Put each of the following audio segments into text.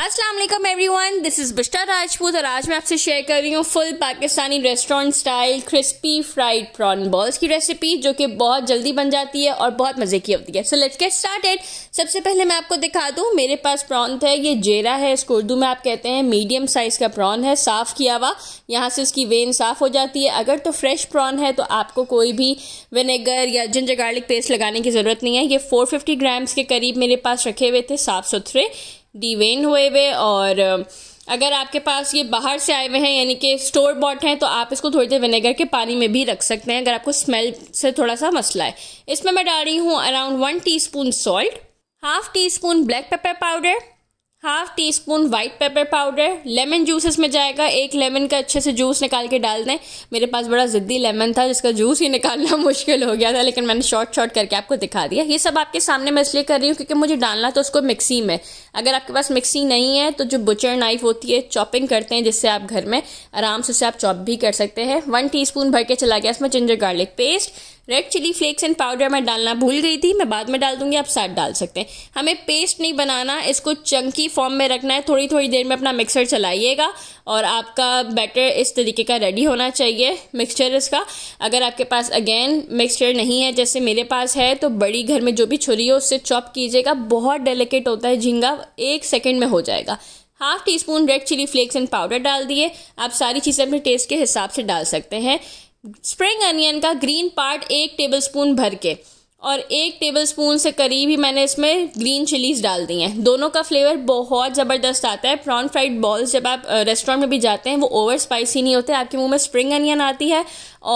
Aslam everyone this is Bista Rajput और आज मैं आपसे शेयर कर रही हूँ full Pakistani restaurant style crispy fried prawn balls की रेसिपी जो कि बहुत जल्दी बन जाती है और बहुत मज़े की होती है सो लेट्स गेट स्टार्टेड सबसे पहले मैं आपको दिखा दूँ मेरे पास प्रॉन है ये जेरा है इसको उर्दू में आप कहते हैं मीडियम साइज़ का प्रॉन है साफ़ किया हुआ यहाँ से इसकी वेन साफ़ हो जाती है अगर तो फ्रेश प्रॉन है तो आपको कोई भी विनेगर या जिंजर गार्लिक पेस्ट लगाने की ज़रूरत नहीं है ये फोर फिफ्टी ग्राम्स के करीब मेरे पास रखे हुए थे साफ़ सुथरे डिवेन हुए हुए और अगर आपके पास ये बाहर से आए हुए हैं यानी कि स्टोर बॉट हैं तो आप इसको थोड़ी देर विनेगर के पानी में भी रख सकते हैं अगर आपको स्मेल से थोड़ा सा मसला है इसमें मैं डाल रही हूँ around one teaspoon salt half teaspoon black pepper powder half teaspoon white pepper powder lemon juice इसमें जाएगा एक लेमन का अच्छे से जूस निकाल के डाल दें मेरे पास बड़ा ज़िद्दी लेमन था जिसका जूस ही निकालना मुश्किल हो गया था लेकिन मैंने शॉर्ट शॉर्ट करके आपको दिखा दिया ये सब आपके सामने मैं इसलिए कर रही हूँ क्योंकि मुझे डालना तो उसको मिक्सी में अगर आपके पास मिक्सी नहीं है तो जो बुचर नाइफ होती है चॉपिंग करते हैं जिससे आप घर में आराम से उसे आप चॉप भी कर सकते हैं वन टी भर के चला गया इसमें ginger garlic paste red chilli flakes and powder मैं डालना भूल गई थी मैं बाद में डाल दूंगी आप साथ डाल सकते हैं हमें पेस्ट नहीं बनाना इसको चंकी फॉर्म में रखना है थोड़ी थोड़ी देर में अपना मिक्सर चलाइएगा और आपका बैटर इस तरीके का रेडी होना चाहिए मिक्सचर इसका अगर आपके पास अगेन मिक्सचर नहीं है जैसे मेरे पास है तो बड़ी घर में जो भी छुरी हो उससे चॉप कीजिएगा बहुत डेलिकेट होता है झींगा एक सेकेंड में हो जाएगा half teaspoon red chilli flakes and powder डाल दिए आप सारी चीज़ें अपने टेस्ट के हिसाब से डाल सकते हैं स्प्रिंग अनियन का ग्रीन पार्ट एक टेबलस्पून भर के और एक टेबलस्पून से करीब ही मैंने इसमें ग्रीन चिलीज डाल दी हैं दोनों का फ्लेवर बहुत ज़बरदस्त आता है प्रॉन फ्राइड बॉल्स जब आप रेस्टोरेंट में भी जाते हैं वो ओवर स्पाइसी नहीं होते आपके मुंह में स्प्रिंग अनियन आती है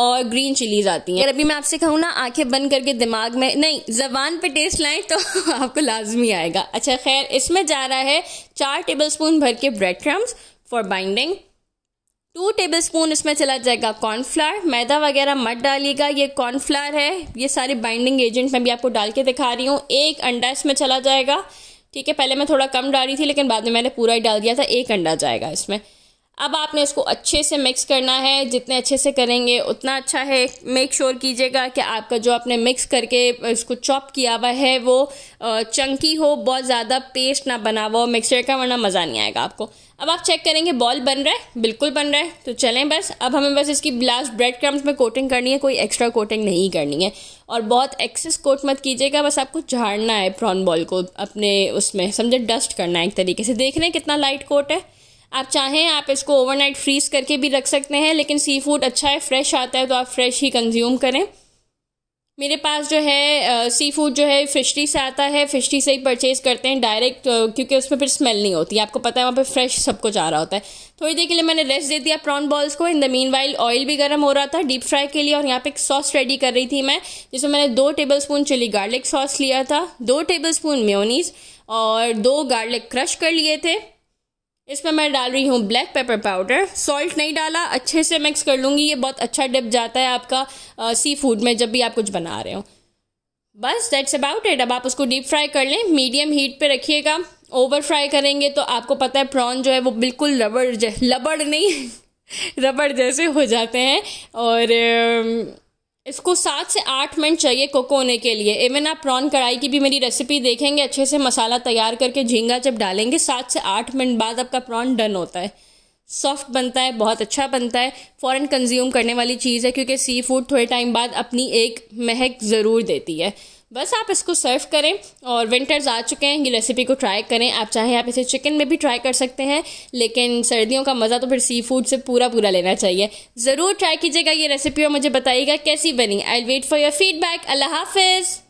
और ग्रीन चिलीज आती हैं अगर अभी मैं आपसे कहूँ ना आंखें बंद करके दिमाग में नहीं जबान पर टेस्ट लाएँ तो आपको लाजमी आएगा अच्छा खैर इसमें जा रहा है चार टेबल स्पून भर के bread crumbs for binding two tablespoon इसमें चला जाएगा कॉर्नफ्लावर मैदा वगैरह मत डालिएगा ये कॉर्नफ्लावर है ये सारे बाइंडिंग एजेंट मैं भी आपको डाल के दिखा रही हूँ एक अंडा इसमें चला जाएगा ठीक है पहले मैं थोड़ा कम डाल रही थी लेकिन बाद में मैंने पूरा ही डाल दिया था एक अंडा जाएगा इसमें अब आपने इसको अच्छे से मिक्स करना है जितने अच्छे से करेंगे उतना अच्छा है मेक श्योर कीजिएगा कि आपका जो आपने मिक्स करके इसको चॉप किया हुआ है वो चंकी हो बहुत ज़्यादा पेस्ट ना बना हुआ मिक्सचर का वरना मज़ा नहीं आएगा आपको अब आप चेक करेंगे बॉल बन रहा है बिल्कुल बन रहा है तो चलें बस अब हमें बस इसकी ब्लास्ट ब्रेड क्रम्स में कोटिंग करनी है कोई एक्स्ट्रा कोटिंग नहीं करनी है और बहुत एक्सेस कोट मत कीजिएगा बस आपको झाड़ना है प्रॉन बॉल को अपने उसमें समझे डस्ट करना है एक तरीके से देख रहे हैं कितना लाइट कोट है आप चाहें आप इसको ओवरनाइट फ्रीज करके भी रख सकते हैं लेकिन सी फूड अच्छा है फ्रेश आता है तो आप फ्रेश ही कंज्यूम करें मेरे पास जो है सी फूड जो है फिशरी से आता है फिशरी से ही परचेज करते हैं डायरेक्ट क्योंकि उसमें फिर स्मेल नहीं होती आपको पता है वहाँ पे फ्रेश सब कुछ आ रहा होता है थोड़ी देर के लिए मैंने रेस्ट दे दिया प्रॉन बॉल्स को in the meanwhile oil भी गर्म हो रहा था डीप फ्राई के लिए और यहाँ पे एक सॉस रेडी कर रही थी मैं जिसमें मैंने दो tablespoon chilli garlic sauce लिया था दो टेबल स्पून म्योनीस और दो गार्लिक क्रश कर लिए थे इसमें मैं डाल रही हूँ ब्लैक पेपर पाउडर सॉल्ट नहीं डाला अच्छे से मिक्स कर लूँगी ये बहुत अच्छा डिप जाता है आपका सी फूड में जब भी आप कुछ बना रहे हो बस दैट्स अबाउट इट अब आप उसको डीप फ्राई कर लें मीडियम हीट पे रखिएगा ओवर फ्राई करेंगे तो आपको पता है प्रॉन जो है वो बिल्कुल रबड़ जै लबड़ नहीं रबड़ जैसे हो जाते हैं और इसको सात से आठ मिनट चाहिए कोको होने के लिए इवन आप प्रॉन कढ़ाई की भी मेरी रेसिपी देखेंगे अच्छे से मसाला तैयार करके झींगा जब डालेंगे सात से आठ मिनट बाद आपका प्रॉन डन होता है सॉफ्ट बनता है बहुत अच्छा बनता है फ़ौरन कंज्यूम करने वाली चीज़ है क्योंकि सी फूड थोड़े टाइम बाद अपनी एक महक ज़रूर देती है बस आप इसको सर्व करें और विंटर्स आ चुके हैं ये रेसिपी को ट्राई करें आप चाहे आप इसे चिकन में भी ट्राई कर सकते हैं लेकिन सर्दियों का मज़ा तो फिर सी फूड से पूरा पूरा लेना चाहिए ज़रूर ट्राई कीजिएगा ये रेसिपी और मुझे बताइएगा कैसी बनी I wait for your feedback अल्लाह हाफिज़